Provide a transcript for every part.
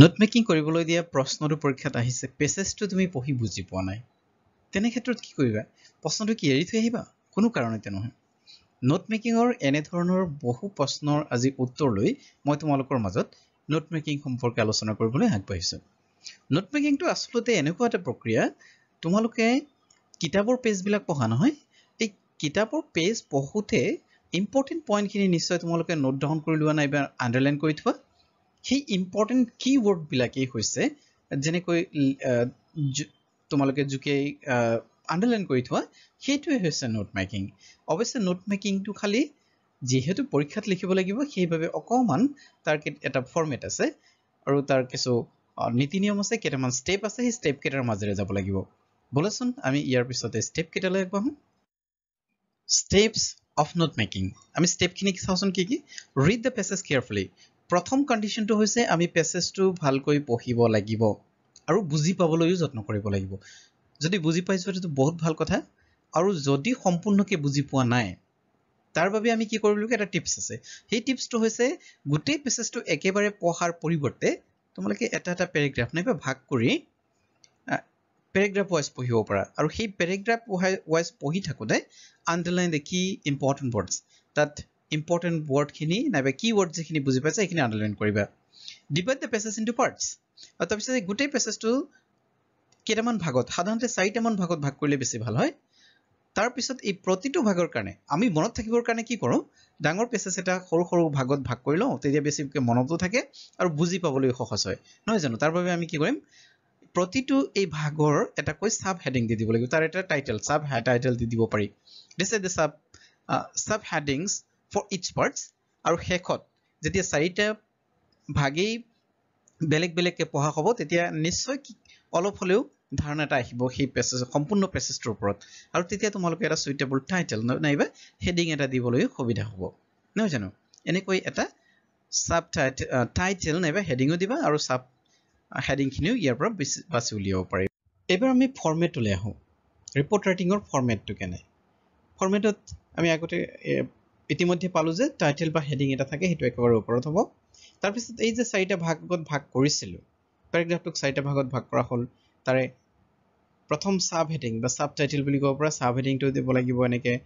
নোটমেকিং কৰিবলৈ দিয়া প্ৰশ্নটো পৰীক্ষাত আহিছে পেছেজটো তুমি পঢ়ি বুজি পোৱা নাই তেনে ক্ষেত্ৰত কি কৰিবা প্ৰশ্নটো কি এৰি থৈ আহিবা কোনো কাৰণতে নহয় নোটমেকিঙৰ এনেধৰণৰ বহু প্ৰশ্নৰ আজি উত্তৰ লৈ মই তোমালোকৰ মাজত নোটমেকিং সম্পৰ্কে আলোচনা কৰিবলৈ আগবাঢ়িছোঁ নোটমেকিংটো আচলতে এনেকুৱা এটা প্ৰক্ৰিয়া তোমালোকে কিতাপৰ পেজবিলাক পঢ়া নহয় এই কিতাপৰ পেজ পঢ়োঁতে ইম্পৰ্টেণ্ট পইণ্টখিনি নিশ্চয় তোমালোকে নোট ডাউন কৰি লোৱা নাইবা আণ্ডাৰলাইন কৰি থোৱা সেই ইম্পৰ্টেণ্ট কী বিলাকেই হৈছে যেনেকৈ তোমালোকে জোকে আণ্ডাৰলাইন কৰি থোৱা সেইটোৱে হৈছে নোট মেকিং অৱশ্যে নোট মেকিংটো খালী যিহেতু পৰীক্ষাত লিখিব লাগিব সেইবাবে অকণমান তাৰ এটা ফৰ্মেট আছে আৰু তাৰ কিছু নীতি নিয়ম আছে কেইটামান ষ্টেপ আছে সেই কেইটাৰ মাজেৰে যাব লাগিব বোলেচোন আমি ইয়াৰ পিছতে কেইটালৈ আগবাঢ়ো ষ্টেপছ অফ নোট মেকিং আমি ষ্টেপখিনি চাওচোন কি কি ৰিড দ্য পেচেজ কেয়াৰফুলি প্ৰথম কণ্ডিশ্যনটো হৈছে আমি পেচেজটো ভালকৈ পঢ়িব লাগিব আৰু বুজি পাবলৈও যত্ন কৰিব লাগিব যদি বুজি পাইছো সেইটো বহুত ভাল কথা আৰু যদি সম্পূৰ্ণকৈ বুজি পোৱা নাই তাৰ বাবে আমি কি কৰিব লাগিব এটা টিপছ আছে সেই টিপছটো হৈছে গোটেই পেচেজটো একেবাৰে পঢ়াৰ পৰিৱৰ্তে তোমালোকে এটা এটা পেৰেগ্ৰাফ নাইবা ভাগ কৰি পেৰেগ্ৰাফ ৱাইজ পঢ়িব পাৰা আৰু সেই পেৰেগ্ৰাফ পঢ়াই ৱাইজ পঢ়ি থাকোঁতে underline the key important words তাত ইম্পৰ্টেণ্ট ৱৰ্ডখিনি নাইবা কি ৱৰ্ড যিখিনি বুজি পাইছা সেইখিনি আণ্ডাৰলাইন কৰিবা divide the process into parts আৰু তাৰপিছত এই গোটেই প্ৰেচেছটো কেইটামান ভাগত সাধাৰণতে চাৰিটামান ভাগত ভাগ কৰিলে বেছি ভাল হয় তাৰপিছত এই প্ৰতিটো ভাগৰ কাৰণে আমি মনত থাকিবৰ কাৰণে কি কৰোঁ ডাঙৰ প্ৰেচেছ এটা সৰু সৰু ভাগত ভাগ কৰি লওঁ তেতিয়া বেছিকৈ মনতো থাকে আৰু বুজি পাবলৈ সহজ হয় নহয় জানো তাৰ বাবে আমি কি কৰিম প্ৰতিটো এই ভাগৰ এটাকৈ চাব হেডিং দি দিব লাগিব তাৰ এটা টাইটেল চাব হে টাইটেল দি দিব পাৰি দিছ এ দ্য চাব চাব হেডিংছ ফৰ ইটছ পাৰ্টছ আৰু শেষত যেতিয়া চাৰিটা ভাগেই বেলেগ বেলেগকৈ পঢ়া হ'ব তেতিয়া নিশ্চয় অলপ হ'লেও ধাৰণা এটা আহিব সেই পেচেজ সম্পূৰ্ণ পেচেজটোৰ ওপৰত আৰু তেতিয়া তোমালোকে এটা চুইটেবল টাইটেল নাইবা হেডিং এটা দিবলৈ সুবিধা হ'ব নহয় জানো এনেকৈ এটা চাব টাইটেল টাইটেল নাইবা হেডিঙো দিবা আৰু চাব হেডিংখিনিও ইয়াৰ পৰা বাচি উলিয়াব পাৰি এইবাৰ আমি ফৰ্মেটলৈ আহোঁ ৰিপৰ্ট ৰাইটিঙৰ ফৰ্মেটটো কেনে ফৰ্মেটত আমি আগতে ইতিমধ্যে পালোঁ যে টাইটেল বা হেডিং এটা থাকে সেইটো একেবাৰে ওপৰত হ'ব তাৰপিছত এই যে চাৰিটা ভাগত ভাগ কৰিছিলোঁ পেৰেগ্ৰাফটোক চাৰিটা ভাগত ভাগ কৰা হ'ল তাৰে প্ৰথম চাব হেডিং বা চাব টাইটেল বুলি ক'ব পৰা চাব হেডিংটো দিব লাগিব এনেকৈ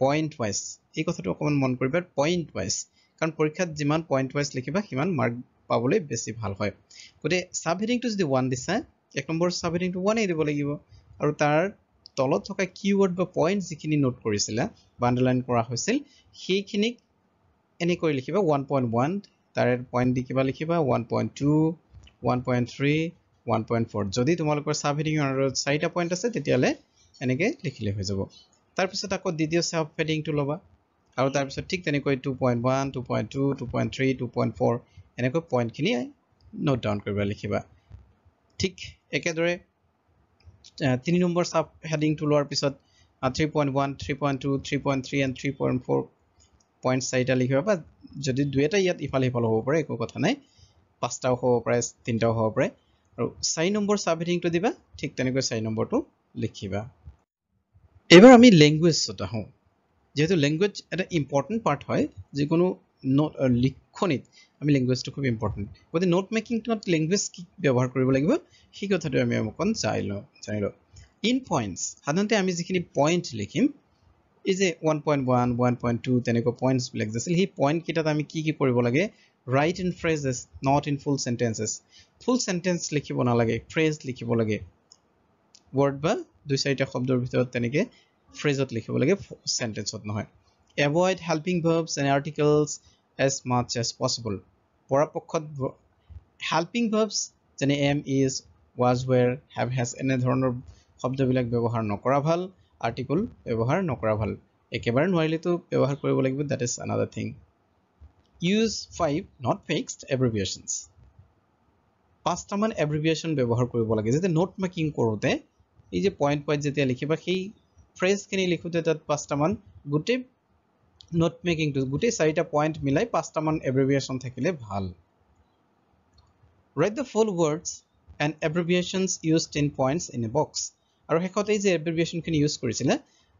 পইণ্ট ৱাইজ এই কথাটো অকণমান মন কৰিবা পইণ্ট ৱাইজ কাৰণ পৰীক্ষাত যিমান পইণ্ট ৱাইজ লিখিবা সিমান মাৰ্ক পাবলৈ বেছি ভাল হয় গতিকে চাব হেডিংটো যদি ওৱান দিছা এক নম্বৰ চাব হেডিংটো ওৱানেই দিব লাগিব আৰু তাৰ তলত থকা কিৱৰ্ড বা পইণ্ট যিখিনি নোট কৰিছিলে বা আণ্ডাৰলাইন কৰা হৈছিল সেইখিনিক এনেকৈ লিখিবা ওৱান পইণ্ট ওৱান তাৰে পইণ্ট দি কিবা লিখিবা one point two one point three one point four যদি তোমালোকৰ চাব হেডিং চাৰিটা পইণ্ট আছে তেতিয়াহ'লে এনেকৈ লিখিলে হৈ যাব তাৰপিছত আকৌ দ্বিতীয় চাব হেডিংটো ল'বা আৰু তাৰপিছত ঠিক তেনেকৈ two point one two point two two point three two point four এনেকৈ পইণ্টখিনি নোট ডাউন কৰিবা লিখিবা ঠিক একেদৰে তিনি নম্বৰ চাব হেডিংটো লোৱাৰ পিছত three point one three point two three point three and three point four point চাৰিটা লিখিব বা যদি দুই এটা ইয়াত ইফাল সিফাল হ'ব পাৰে একো কথা নাই পাঁচটাও হ'ব পাৰে তিনিটাও হ'ব পাৰে আৰু চাৰি নম্বৰ চাব হেডিংটো দিবা ঠিক তেনেকৈ চাৰি নম্বৰটো লিখিবা এইবাৰ আমি লেংগুৱেজত আহোঁ যিহেতু লেংগুৱেজ এটা ইম্পৰ্টেণ্ট পাৰ্ট হয় যিকোনো নট লিখ তাৎক্ষণিক আমি লেংগুৱেজটো খুব ইম্পৰ্টেণ্ট গতিকে নোট মেকিংটোত লেংগুৱেজ কি ব্যৱহাৰ কৰিব লাগিব সেই কথাটো আমি অকণ চাই লওঁ লওঁ ইন পইণ্টছ সাধাৰণতে আমি যিখিনি পইণ্ট লিখিম এই যে one point one one point two তেনেকুৱা পইণ্টছবিলাক যে আছিল সেই পইণ্টকেইটাত আমি কি কি কৰিব লাগে write in phrases not in full sentences full sentence লিখিব নালাগে ফ্ৰেজ লিখিব লাগে ৱৰ্ড বা দুই চাৰিটা শব্দৰ ভিতৰত তেনেকৈ ফ্ৰেজত লিখিব লাগে চেণ্টেঞ্চত নহয় avoid helping verbs and articles as much as possible. পৰাপক্ষত হেল্পিং ভাৰ্বছ যেনে am is was were have has এনেধৰণৰ শব্দবিলাক ব্যৱহাৰ নকৰা ভাল আৰ্টিকল ব্যৱহাৰ নকৰা ভাল একেবাৰে নোৱাৰিলেতো ব্যৱহাৰ কৰিব লাগিব that is another thing use five not fixed abbreviations পাঁচটামান এব্ৰিভিয়েশ্যন ব্যৱহাৰ কৰিব লাগে যেতিয়া নোট মেকিং কৰোঁতে এই যে পইণ্ট পইণ্ট যেতিয়া লিখিবা সেই ফ্ৰেজখিনি লিখোঁতে তাত পাঁচটামান গোটেই নোট মেকিংটো গোটেই চাৰিটা পইণ্ট মিলাই পাঁচটামান এব্ৰিভিয়েশ্যন থাকিলে ভাল write the full words and abbreviations use ten points in a box আৰু শেষত এই যে এব্ৰিভিয়েশ্যনখিনি ইউজ কৰিছিলে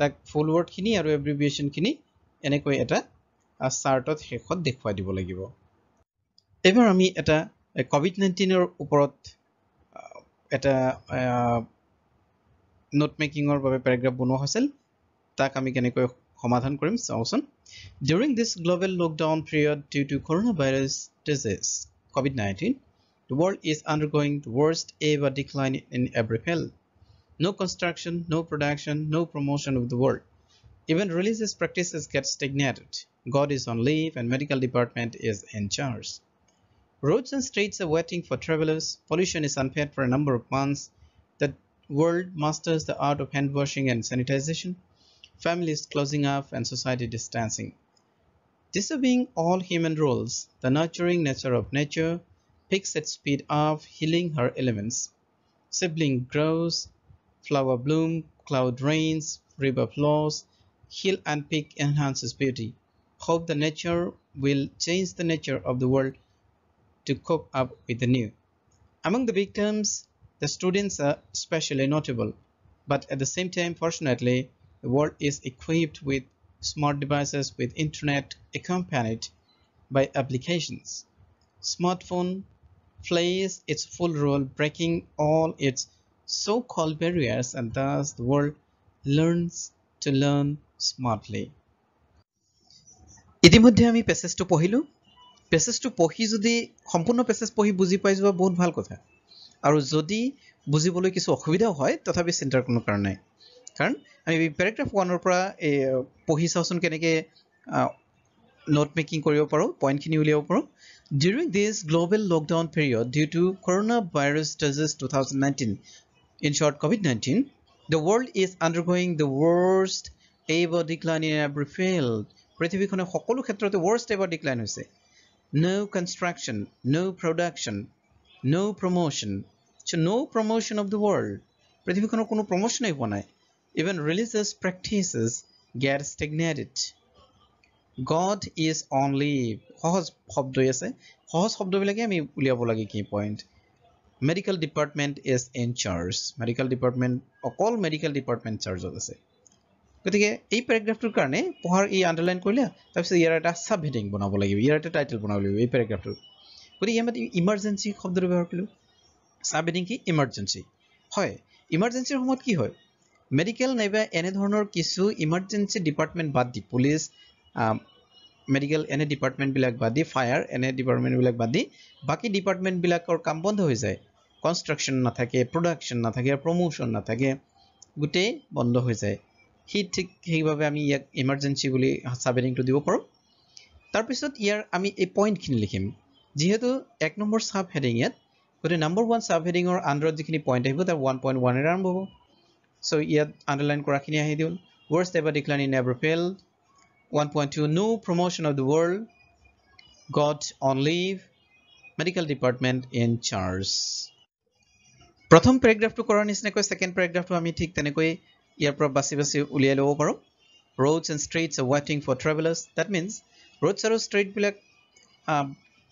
তাক ফুল ৱৰ্ডখিনি আৰু এব্ৰিভিয়েশ্যনখিনি এনেকৈ এটা চাৰ্টত শেষত দেখুৱাই দিব লাগিব এইবাৰ আমি এটা ক'ভিড নাইণ্টিনৰ ওপৰত এটা নোট মেকিঙৰ বাবে পেৰেগ্ৰাফ বনোৱা হৈছিল তাক আমি কেনেকৈ সমাধান কৰিম চাওঁচোন during this global lockdown period due to corona virus disease COVID The world is undergoing the worst ever decline in every field. No construction, no production, no promotion of the world. Even religious practices get stagnated. God is on leave and medical department is in charge. Roads and streets are waiting for travelers. Pollution is unfed for a number of months. The world masters the art of hand washing and sanitization families closing up, and society distancing. Disobeying all human rules, the nurturing nature of nature picks at speed of healing her elements. Sibling grows, flower bloom, cloud rains, river flows, Hill and peak enhances beauty. Hope the nature will change the nature of the world to cope up with the new. Among the victims, the students are especially notable, but at the same time, fortunately, the world is equipped with smart devices with internet accompanied by applications. Smartphone plays its full role breaking all its so-called barriers and thus the world learns to learn smartly. ইতিমধ্যে আমি পেচেজটো পঢ়িলোঁ পেচেজটো পঢ়ি যদি সম্পূৰ্ণ passage পঢ়ি বুজি পাই যোৱা বহুত ভাল কথা আৰু যদি বুজিবলৈ কিছু অসুবিধাও হয় তথাপি চিন্তাৰ কোনো কাৰণ নাই কাৰণ আমি পেৰেগ্ৰাফ ওৱানৰ পৰা এই পঢ়ি চাওঁচোন কেনেকৈ নোট মেকিং কৰিব পাৰোঁ পইণ্টখিনি উলিয়াব পাৰোঁ during this global lockdown period due to corona virus disease two thousand nineteen in short COVID nineteen the world is undergoing the worst এইবাৰ ডিক্লাইন ইন এভাৰ ফেইল পৃথিৱীখনে সকলো ক্ষেত্ৰতে ৱৰ্ষ্ট এভাৰ ডিক্লাইন হৈছে no construction no production no promotion so' no promotion of the world পৃথিৱীখনৰ কোনো প্ৰমোশ্যনেই হোৱা নাই even religious practices get stagnated. God is only সহজ শব্দ আছে সহজ শব্দবিলাকে আমি উলিয়াব লাগে কি point medical department is in charge medical department অকল মেডিকেল ডিপাৰ্টমেণ্ট চাৰ্জত আছে গতিকে এই পেৰেগ্ৰাফটোৰ কাৰণে পঢ়াৰ ই আণ্ডাৰলাইন কৰিলা তাৰপিছত ইয়াৰ এটা চাব হেডিং বনাব লাগিব ইয়াৰ এটা টাইটেল বনাব লাগিব এই পেৰেগ্ৰাফটোত গতিকে ইয়াত ইমাৰ্জেঞ্চি শব্দটো ব্যৱহাৰ কৰিলোঁ চাব হেডিং কি ইমাৰ্জেঞ্চি হয় ইমাৰ্জেঞ্চিৰ সময়ত কি হয় মেডিকেল নাইবা এনেধৰণৰ কিছু ইমাৰ্জেঞ্চি ডিপাৰ্টমেণ্ট বাদ দি পুলিচ মেডিকেল এনে ডিপাৰ্টমেণ্টবিলাক বাদ দি ফায়াৰ এনে ডিপাৰ্টমেণ্টবিলাক বাদ দি বাকী ডিপাৰ্টমেণ্টবিলাকৰ কাম বন্ধ হৈ যায় কনষ্ট্ৰাকশ্যন নাথাকে প্ৰডাকশ্যন নাথাকে প্ৰমোশ্যন নাথাকে গোটেই বন্ধ হৈ যায় সি ঠিক সেইবাবে আমি ইয়াক ইমাৰ্জেঞ্চি বুলি চাবেডিংটো দিব পাৰোঁ তাৰপিছত ইয়াৰ আমি এই পইণ্টখিনি লিখিম যিহেতু এক নম্বৰ চাব হেডিং ইয়াত গতিকে নাম্বাৰ ওৱান চাব হেডিঙৰ আণ্ডাৰত যিখিনি পইণ্ট আহিব তাৰ ওৱান পইণ্ট ওৱানেৰে আৰম্ভ হ'ব চ' ইয়াত আণ্ডাৰলাইন কৰাখিনি আহি দিওঁ worst ever decline in ever fell one point two no promotion of the world god on leave medical department in charge প্ৰথম পেৰেগ্ৰাফটো কৰাৰ নিচিনাকৈ ছেকেণ্ড পেৰেগ্ৰাফটো আমি ঠিক তেনেকৈ ইয়াৰ পৰা বাছি বাছি উলিয়াই ল'ব পাৰোঁ ৰোডছ এণ্ড ষ্ট্ৰীটছ ৱেইটিং for travellers that means roads আৰু ষ্ট্ৰীটবিলাক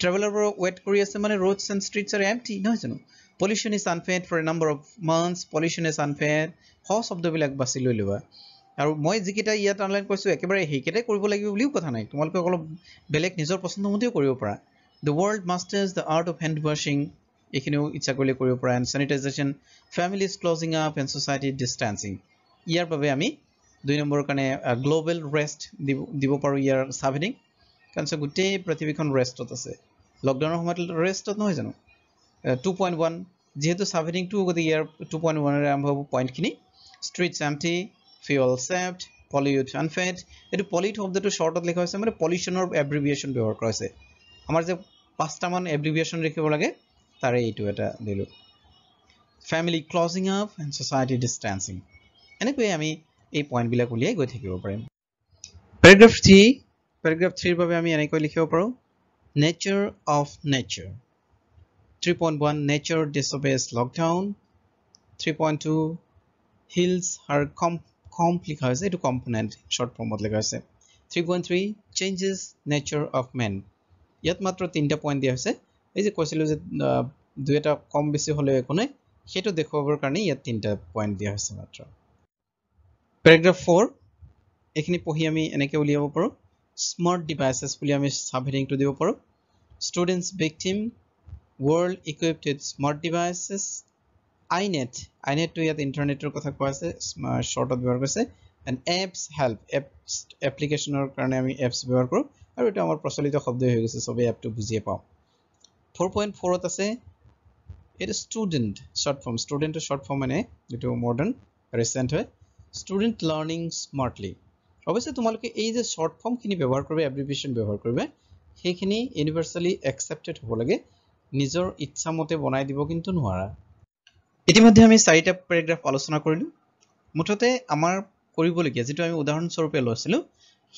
ট্ৰেভেলাৰবোৰক ৱেইট কৰি আছে মানে ৰোডছ এণ্ড ষ্ট্ৰীটছ আৰু এম টি নহয় জানো pollution is unfed for a number of months pollution is unfed so শব্দবিলাক বাছি লৈ লোৱা আৰু মই যিকেইটা ইয়াত অনলাইন কৈছোঁ একেবাৰে সেইকেইটাই কৰিব লাগিব বুলিও কথা নাই তোমালোকে অলপ বেলেগ নিজৰ পচন্দমতেও কৰিব পাৰা the world masters the art of hand ৱাশ্বিং এইখিনিও ইচ্ছা কৰিলে কৰিব পাৰা and sanitisation families closing up and society distancing ইয়াৰ বাবে আমি দুই নম্বৰৰ কাৰণে গ্ল'বেল ৰেষ্ট দিব দিব পাৰোঁ ইয়াৰ ছাভেনিং কাৰণ চাই গোটেই পৃথিৱীখন ৰেষ্টত আছে লকডাউনৰ সময়ত ৰেষ্টত নহয় জানো টু পইণ্ট ওৱান যিহেতু ছাভেনিং টু গতিকে ইয়াৰ টু পইণ্ট ওৱানেৰে আৰম্ভ হ'ব পইণ্টখিনি streets empty, fuel saved, pollute unfit. এইটো pollute শব্দটো short লিখা হৈছে মানে pollutionৰ abbreviation ব্যৱহাৰ কৰা হৈছে। আমাৰ যে পাঁচটা মান abbreviation লিখিব লাগে তাৰে এইটো এটা দিলো। family closing up and society distancing. এনেকৈ আমি এই point বিলাক উলিয়াই গৈ থাকিব পাৰিম। paragraph 3 paragraph 3 ৰ বাবে আমি এনেকৈ লিখিব পাৰো nature of nature 3.1 nature disobeys lockdown hills are comp component short form of 3.3 changes nature of man yet matro tinta point dia ase ei je koisilu je du eta kom beshi hole ekone hetu dekhobor karone yet tinta point dia ase matro paragraph 4 ekhini pohi ami eneke uliabo paru smart devices puli ami subheading to dibo paru students victim world equipped with smart devices আইনেট আইনেটটো ইয়াত ইণ্টাৰনেটৰ কথা কোৱা আছে শ্বৰ্টত ব্যৱহাৰ কৰিছে and apps help apps এপ্লিকেশ্যনৰ কাৰণে আমি এপছ ব্যৱহাৰ কৰোঁ আৰু এইটো আমাৰ প্ৰচলিত শব্দই হৈ গৈছে চবেই এপটো বুজিয়ে পাওঁ ফ'ৰ পইণ্ট ফ'ৰত আছে এইটো ষ্টুডেণ্ট শ্বৰ্ট ফৰ্ম ষ্টুডেণ্টৰ শ্বৰ্ট ফৰ্ম মানে যিটো মডাৰ্ণ ৰিচেণ্ট হয় ষ্টুডেণ্ট লাৰ্ণিং স্মাৰ্টলি অৱশ্যে তোমালোকে এই যে শ্বৰ্ট ফৰ্মখিনি ব্যৱহাৰ কৰিবা এপ্লিকেশ্যন ব্যৱহাৰ কৰিবা সেইখিনি ইউনিভাৰ্চেলি একচেপ্টেড হ'ব লাগে নিজৰ ইচ্ছামতে বনাই দিব কিন্তু নোৱাৰা ইতিমধ্যে আমি চাৰিটা পেৰেগ্ৰাফ আলোচনা কৰিলোঁ মুঠতে আমাৰ কৰিবলগীয়া যিটো আমি উদাহৰণস্বৰূপে লৈছিলোঁ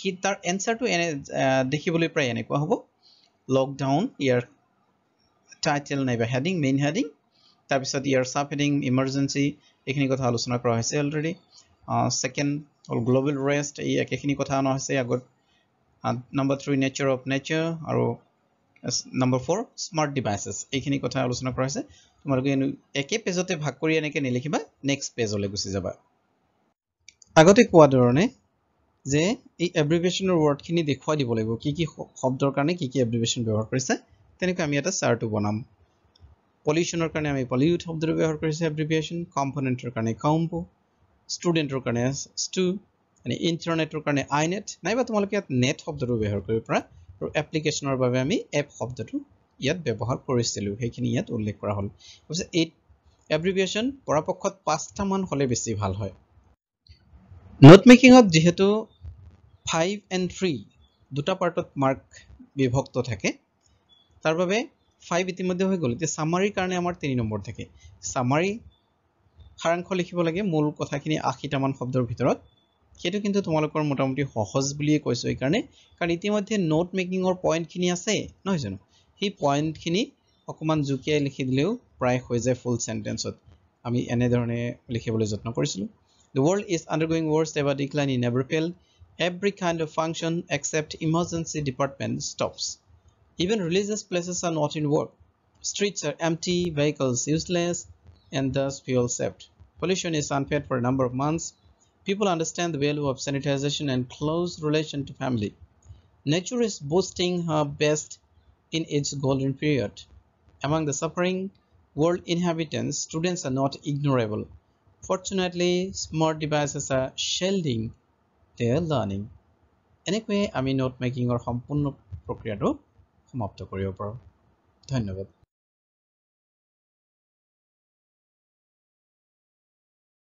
সি তাৰ এনচাৰটো এনে দেখিবলৈ প্ৰায় এনেকুৱা হ'ব লকডাউন ইয়াৰ টাইটেল নাইবা হেডিং মেইন হেডিং তাৰপিছত ইয়াৰ চাব হেডিং ইমাৰ্জেঞ্চি এইখিনি কথা আলোচনা কৰা হৈছে already second all global rest এই একেখিনি কথা অনা হৈছে আগত number three nature of nature আৰু নম্বৰ ফ'ৰ স্মাৰ্ট ডিভাইচেছ এইখিনি কথা আলোচনা কৰা হৈছে তোমালোকে একে পেজতে ভাগ কৰি এনেকৈ নিলিখিবা নেক্সট পেজলৈ গুচি যাবা আগতে কোৱা ধৰণে যে এই এব্ৰিগেশ্যনৰ ৱৰ্ডখিনি দেখুৱাই দিব লাগিব কি কি শব্দৰ কাৰণে কি কি এব্ৰিগেশ্যন ব্যৱহাৰ কৰিছে তেনেকৈ আমি এটা চাৰ্টো বনাম পলিউশ্যনৰ কাৰণে আমি পলিউট শব্দটো ব্যৱহাৰ কৰিছোঁ এব্ৰিগেশ্যন কম্পনেণ্টৰ কাৰণে কম্পো ষ্টুডেণ্টৰ কাৰণে ষ্টু মানে ইণ্টাৰনেটৰ কাৰণে আই নাইবা তোমালোকে ইয়াত নেট শব্দটো ব্যৱহাৰ কৰিব পৰা আৰু এপ্লিকেশ্যনৰ বাবে আমি এপ শব্দটো ইয়াত ব্যৱহাৰ কৰিছিলোঁ সেইখিনি ইয়াত উল্লেখ কৰা হ'ল অৱশ্যে এই এব্ৰিভিয়েশ্যন পৰাপক্ষত পাঁচটামান হ'লে বেছি ভাল হয় নোট মেকিঙত যিহেতু ফাইভ এণ্ড থ্ৰী দুটা পাৰ্টত মাৰ্ক বিভক্ত থাকে তাৰ বাবে ফাইভ ইতিমধ্যে হৈ গ'ল এতিয়া চামাৰীৰ কাৰণে আমাৰ তিনি নম্বৰ থাকে চামাৰী সাৰাংশ লিখিব লাগে মূল কথাখিনি আশীটামান শব্দৰ ভিতৰত সেইটো কিন্তু তোমালোকৰ মোটামুটি সহজ বুলিয়েই কৈছোঁ এইকাৰণে কাৰণ ইতিমধ্যে নোট মেকিঙৰ পইণ্টখিনি আছে নহয় জানো সেই পইণ্টখিনি অকণমান জুকিয়াই লিখি দিলেও প্ৰায় হৈ যায় ফুল চেণ্টেঞ্চত আমি এনেধৰণে লিখিবলৈ যত্ন কৰিছিলোঁ the world is undergoing worse ever decline in ever field every kind of function except emergency department stops even religious places are not in work streets are empty vehicles useless and thus fuel saved pollution is unfed for number of months People understand the value of sanitization and close relation to family. Nature is boosting her best in its golden period. Among the suffering world inhabitants, students are not ignorable. Fortunately, smart devices are shielding their learning. এনেকৈয়ে আমি note মেকিঙৰ সম্পূৰ্ণ প্ৰক্ৰিয়াটো সমাপ্ত কৰিব পাৰোঁ ধন্যবাদ